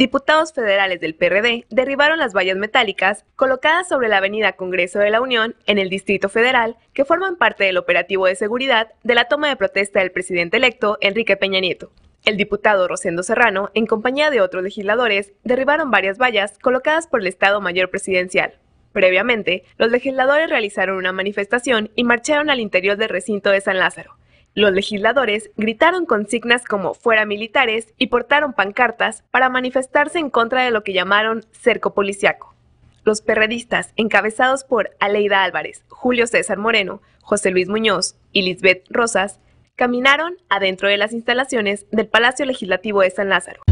Diputados federales del PRD derribaron las vallas metálicas colocadas sobre la avenida Congreso de la Unión en el Distrito Federal, que forman parte del operativo de seguridad de la toma de protesta del presidente electo Enrique Peña Nieto. El diputado Rosendo Serrano, en compañía de otros legisladores, derribaron varias vallas colocadas por el Estado Mayor Presidencial. Previamente, los legisladores realizaron una manifestación y marcharon al interior del recinto de San Lázaro. Los legisladores gritaron consignas como fuera militares y portaron pancartas para manifestarse en contra de lo que llamaron cerco policiaco. Los perredistas, encabezados por Aleida Álvarez, Julio César Moreno, José Luis Muñoz y Lisbeth Rosas, caminaron adentro de las instalaciones del Palacio Legislativo de San Lázaro.